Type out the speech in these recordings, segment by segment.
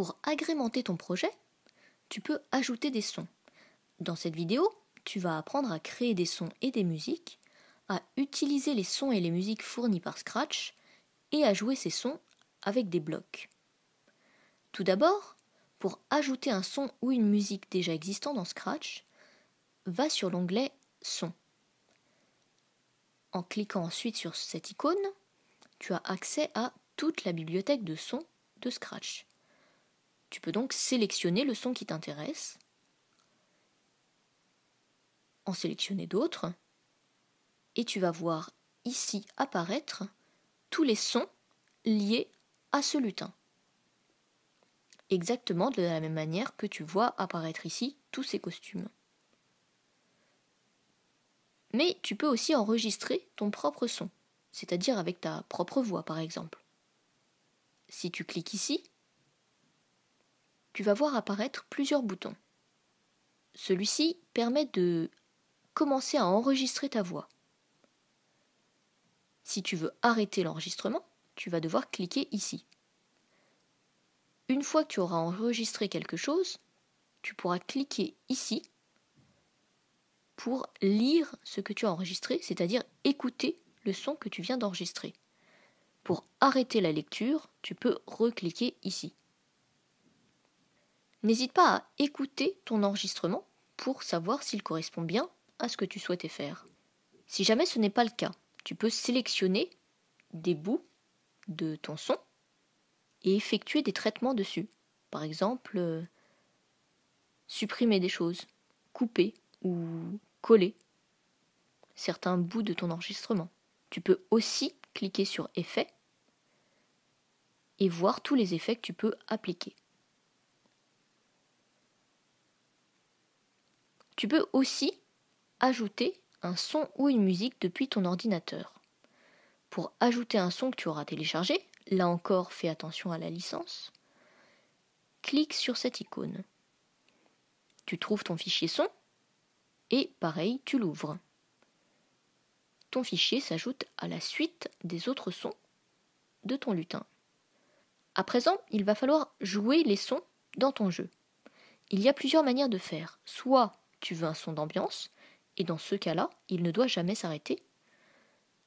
pour agrémenter ton projet, tu peux ajouter des sons. Dans cette vidéo, tu vas apprendre à créer des sons et des musiques, à utiliser les sons et les musiques fournis par Scratch et à jouer ces sons avec des blocs. Tout d'abord, pour ajouter un son ou une musique déjà existant dans Scratch, va sur l'onglet Son. En cliquant ensuite sur cette icône, tu as accès à toute la bibliothèque de sons de Scratch. Tu peux donc sélectionner le son qui t'intéresse, en sélectionner d'autres, et tu vas voir ici apparaître tous les sons liés à ce lutin. Exactement de la même manière que tu vois apparaître ici tous ces costumes. Mais tu peux aussi enregistrer ton propre son, c'est-à-dire avec ta propre voix par exemple. Si tu cliques ici, tu vas voir apparaître plusieurs boutons. Celui-ci permet de commencer à enregistrer ta voix. Si tu veux arrêter l'enregistrement, tu vas devoir cliquer ici. Une fois que tu auras enregistré quelque chose, tu pourras cliquer ici pour lire ce que tu as enregistré, c'est-à-dire écouter le son que tu viens d'enregistrer. Pour arrêter la lecture, tu peux recliquer ici. N'hésite pas à écouter ton enregistrement pour savoir s'il correspond bien à ce que tu souhaitais faire. Si jamais ce n'est pas le cas, tu peux sélectionner des bouts de ton son et effectuer des traitements dessus. Par exemple, euh, supprimer des choses, couper ou coller certains bouts de ton enregistrement. Tu peux aussi cliquer sur Effets et voir tous les effets que tu peux appliquer. Tu peux aussi ajouter un son ou une musique depuis ton ordinateur. Pour ajouter un son que tu auras téléchargé, là encore fais attention à la licence, clique sur cette icône. Tu trouves ton fichier son et pareil, tu l'ouvres. Ton fichier s'ajoute à la suite des autres sons de ton lutin. À présent, il va falloir jouer les sons dans ton jeu. Il y a plusieurs manières de faire. Soit tu veux un son d'ambiance, et dans ce cas-là, il ne doit jamais s'arrêter.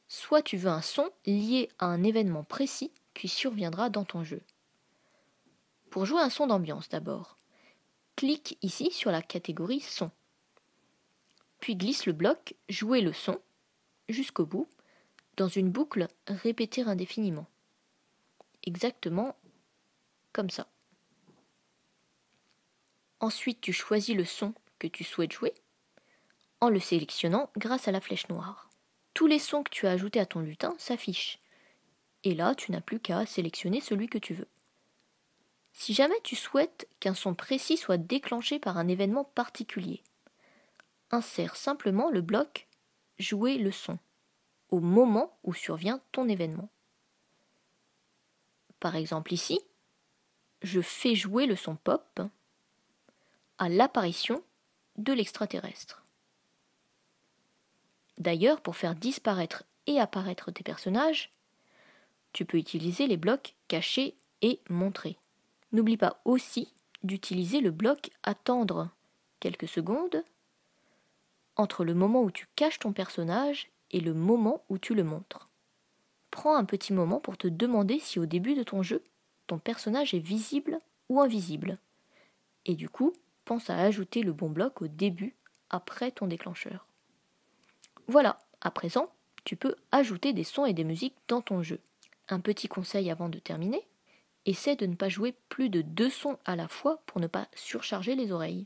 Soit tu veux un son lié à un événement précis qui surviendra dans ton jeu. Pour jouer un son d'ambiance d'abord, clique ici sur la catégorie son. Puis glisse le bloc jouer le son jusqu'au bout dans une boucle répéter indéfiniment. Exactement comme ça. Ensuite, tu choisis le son que tu souhaites jouer en le sélectionnant grâce à la flèche noire. Tous les sons que tu as ajoutés à ton lutin s'affichent. Et là, tu n'as plus qu'à sélectionner celui que tu veux. Si jamais tu souhaites qu'un son précis soit déclenché par un événement particulier, insère simplement le bloc Jouer le son au moment où survient ton événement. Par exemple ici, je fais jouer le son pop à l'apparition de l'extraterrestre. D'ailleurs, pour faire disparaître et apparaître tes personnages, tu peux utiliser les blocs Cacher et Montrer. N'oublie pas aussi d'utiliser le bloc attendre quelques secondes entre le moment où tu caches ton personnage et le moment où tu le montres. Prends un petit moment pour te demander si au début de ton jeu, ton personnage est visible ou invisible. Et du coup, pense à ajouter le bon bloc au début, après ton déclencheur. Voilà, à présent, tu peux ajouter des sons et des musiques dans ton jeu. Un petit conseil avant de terminer, essaie de ne pas jouer plus de deux sons à la fois pour ne pas surcharger les oreilles.